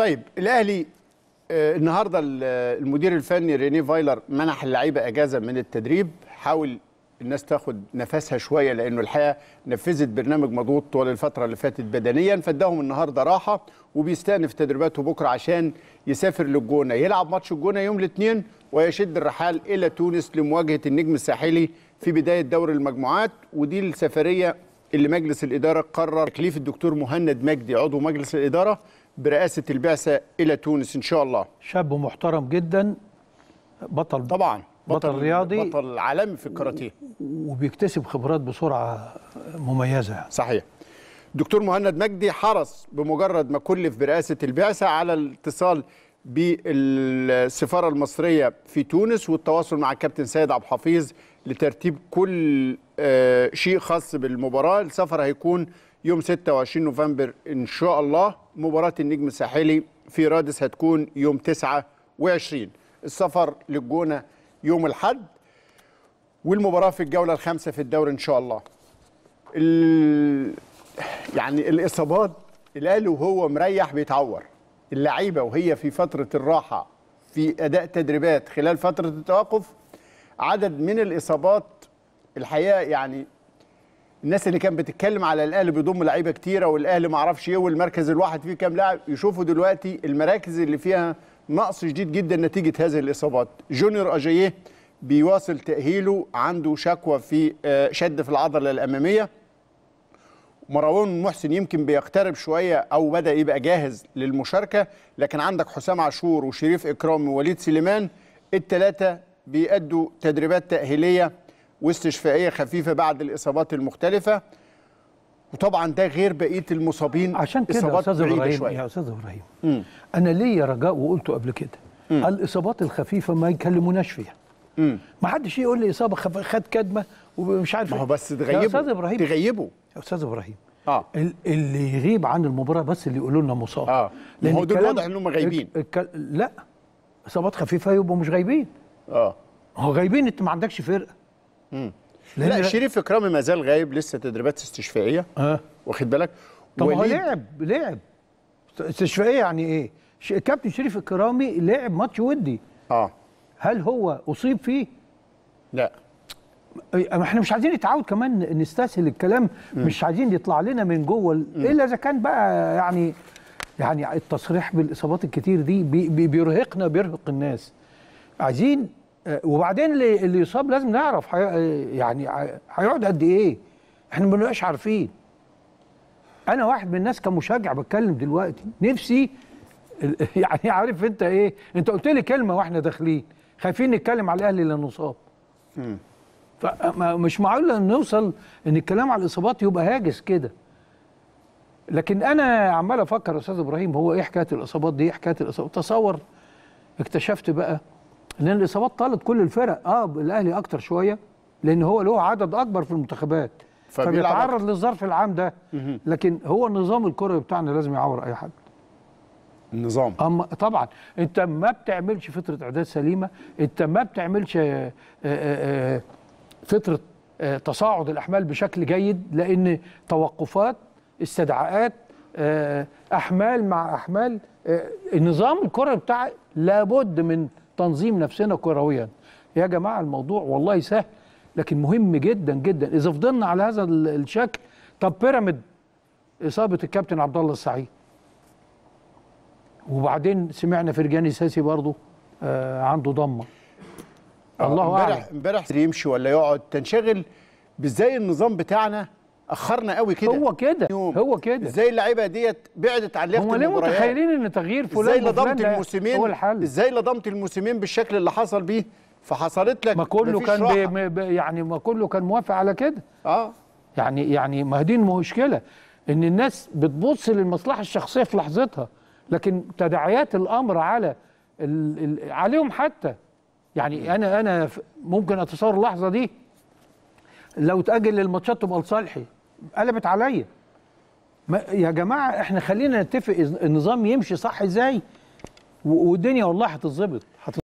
طيب الاهلي آه، النهارده المدير الفني ريني فايلر منح اللعيبه اجازه من التدريب حاول الناس تاخد نفسها شويه لانه الحقيقه نفذت برنامج مضغوط طول الفتره اللي فاتت بدنيا فاداهم النهارده راحه وبيستأنف تدريباته بكره عشان يسافر للجونه يلعب ماتش الجونه يوم الاثنين ويشد الرحال الى تونس لمواجهه النجم الساحلي في بدايه دور المجموعات ودي السفريه اللي مجلس الاداره قرر تكليف الدكتور مهند مجدي عضو مجلس الاداره برئاسه البعثه الى تونس ان شاء الله شاب محترم جدا بطل طبعا بطل, بطل رياضي بطل عالمي في الكاراتيه وبيكتسب خبرات بسرعه مميزه يعني. صحيح دكتور مهند مجدي حرص بمجرد ما كلف برئاسه البعثه على الاتصال بالسفاره المصريه في تونس والتواصل مع الكابتن سيد عبد الحفيظ لترتيب كل آه، شيء خاص بالمباراه السفر هيكون يوم 26 نوفمبر ان شاء الله مباراه النجم الساحلي في رادس هتكون يوم 29 السفر للجونه يوم الاحد والمباراه في الجوله الخامسه في الدوري ان شاء الله ال... يعني الاصابات الاهلي وهو مريح بيتعور اللعيبه وهي في فتره الراحه في اداء تدريبات خلال فتره التوقف عدد من الاصابات الحقيقه يعني الناس اللي كانت بتتكلم على الاهلي بيضم لعيبه كتيره والاهلي ما اعرفش ايه والمركز الواحد فيه كام لاعب يشوفوا دلوقتي المراكز اللي فيها نقص شديد جدا نتيجه هذه الاصابات جونيور اجاييه بيواصل تاهيله عنده شكوى في آه، شد في العضله الاماميه مروان محسن يمكن بيقترب شويه او بدا يبقى جاهز للمشاركه لكن عندك حسام عاشور وشريف اكرام ووليد سليمان الثلاثه بيأدوا تدريبات تأهيلية واستشفائية خفيفة بعد الإصابات المختلفة وطبعا ده غير بقية المصابين عشان كده إصابات يا أستاذ إبراهيم يا أستاذ إبراهيم أنا ليا رجاء وقلته قبل كده م. الإصابات الخفيفة ما يكلموناش فيها ما حدش يقول لي إصابة خف... خد كدمة ومش عارف ما هو إيه. بس تغيبه يا أستاذ إبراهيم تغيبه يا أستاذ إبراهيم آه. اللي يغيب عن المباراة بس اللي يقولوا لنا مصاب آه. هو دول واضح إنهم غايبين الك... لا إصابات خفيفة يبقوا مش غايبين اه هو غايبين انت ما عندكش فرقه امم لا شريف اكرامي ما زال غايب لسه تدريبات استشفائيه اه واخد بالك طب هو لعب لعب استشفائيه يعني ايه كابتن شريف اكرامي لعب ماتش ودي اه هل هو اصيب فيه لا ما احنا مش عايزين نتعود كمان نستسهل الكلام م. مش عايزين يطلع لنا من جوه الا اذا كان بقى يعني يعني التصريح بالاصابات الكتير دي بي بيرهقنا بيرهق الناس عايزين وبعدين اللي اللي يصاب لازم نعرف يعني هيقعد قد ايه احنا ما بنبقاش عارفين انا واحد من الناس كمشجع بتكلم دلوقتي نفسي يعني عارف انت ايه انت قلت لي كلمه واحنا داخلين خايفين نتكلم على الاهلي اللي نصاب فمش معقول ان نوصل ان الكلام على الاصابات يبقى هاجس كده لكن انا عمال افكر يا استاذ ابراهيم هو ايه حكايه الاصابات دي ايه حكايه الاصابات تصور اكتشفت بقى ان الاصابات طالت كل الفرق اه الاهلي اكتر شويه لان هو له عدد اكبر في المنتخبات فبيتعرض للظرف العام ده لكن هو النظام الكروي بتاعنا لازم يعور اي حد النظام اما طبعا انت ما بتعملش فتره اعداد سليمه انت ما بتعملش آه، آه، آه، فتره تصاعد الاحمال بشكل جيد لان توقفات استدعاءات احمال مع احمال النظام الكروي بتاع لابد من تنظيم نفسنا كرويا يا جماعه الموضوع والله سهل لكن مهم جدا جدا اذا فضلنا على هذا الشكل طب بيراميد اصابه الكابتن عبد الله السعيد وبعدين سمعنا فرجاني ساسي برضه آه عنده ضمه آه، الله اعلم امبارح امبارح يمشي ولا يقعد تنشغل بازاي النظام بتاعنا اخرنا قوي كده هو كده هو كده ازاي اللعيبه ديت بعدت عن لفت المباريات هم ليه متخيلين ان تغيير فلان ازاي لضمت الموسمين هو الحل ازاي لضمت الموسمين بالشكل اللي حصل بيه فحصلت لك ما كله كان بي بي يعني ما كله كان موافق على كده اه يعني يعني ما دي المشكله ان الناس بتبص للمصلحه الشخصيه في لحظتها لكن تداعيات الامر على ال عليهم حتى يعني انا انا ممكن اتصور اللحظه دي لو تاجل الماتشات تبقى لصالحي قلبت عليا يا جماعه احنا خلينا نتفق النظام يمشي صح ازاي والدنيا والله هتتظبط